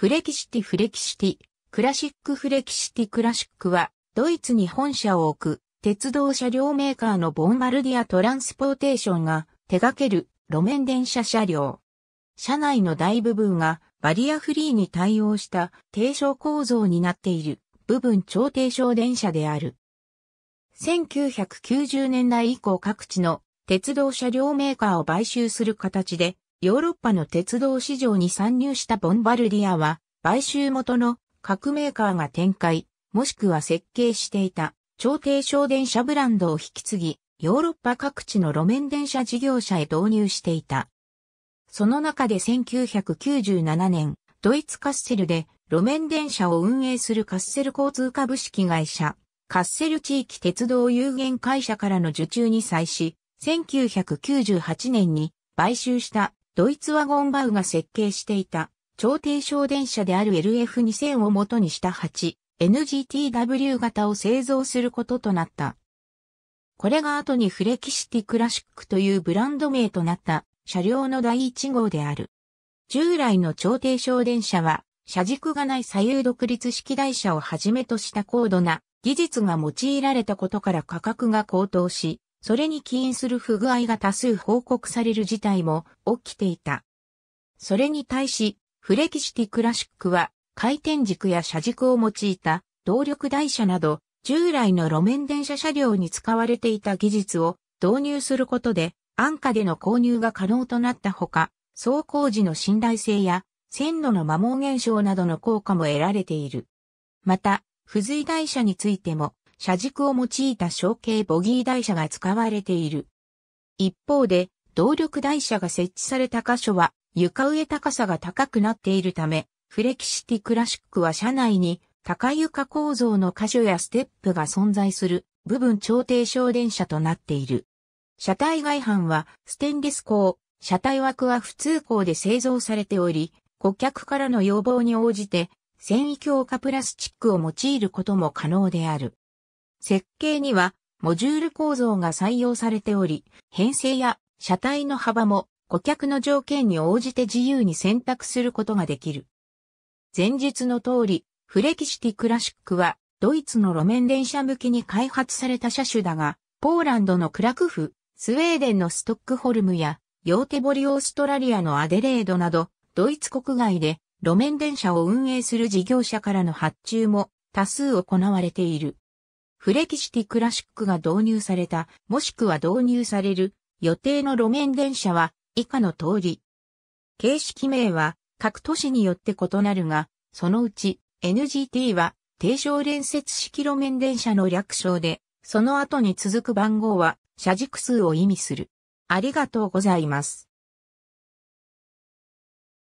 フレキシティフレキシティ、クラシックフレキシティクラシックは、ドイツに本社を置く、鉄道車両メーカーのボンバルディアトランスポーテーションが手掛ける路面電車車両。車内の大部分がバリアフリーに対応した低床構造になっている部分超低床電車である。1990年代以降各地の鉄道車両メーカーを買収する形でヨーロッパの鉄道市場に参入したボンバルディアは、買収元の各メーカーが展開、もしくは設計していた超低小電車ブランドを引き継ぎ、ヨーロッパ各地の路面電車事業者へ導入していた。その中で1997年、ドイツカッセルで路面電車を運営するカッセル交通株式会社、カッセル地域鉄道有限会社からの受注に際し、1998年に買収したドイツワゴンバウが設計していた、超低床電車である LF2000 を元にした 8NGTW 型を製造することとなった。これが後にフレキシティクラシックというブランド名となった車両の第1号である。従来の超低床電車は、車軸がない左右独立式台車をはじめとした高度な技術が用いられたことから価格が高騰し、それに起因する不具合が多数報告される事態も起きていた。それに対し、フレキシティクラシックは回転軸や車軸を用いた動力台車など従来の路面電車車両に使われていた技術を導入することで安価での購入が可能となったほか、走行時の信頼性や線路の摩耗現象などの効果も得られている。また、付随台車についても車軸を用いた小径ボギー台車が使われている。一方で、動力台車が設置された箇所は床上高さが高くなっているため、フレキシティクラシックは車内に高床構造の箇所やステップが存在する部分調停省電車となっている。車体外板はステンレス鋼、車体枠は普通鋼で製造されており、顧客からの要望に応じて繊維強化プラスチックを用いることも可能である。設計にはモジュール構造が採用されており、編成や車体の幅も顧客の条件に応じて自由に選択することができる。前述の通り、フレキシティクラシックはドイツの路面電車向きに開発された車種だが、ポーランドのクラクフ、スウェーデンのストックホルムや、ヨーテボリオーストラリアのアデレードなど、ドイツ国外で路面電車を運営する事業者からの発注も多数行われている。フレキシティクラシックが導入された、もしくは導入される予定の路面電車は以下の通り。形式名は各都市によって異なるが、そのうち NGT は低床連接式路面電車の略称で、その後に続く番号は車軸数を意味する。ありがとうございます。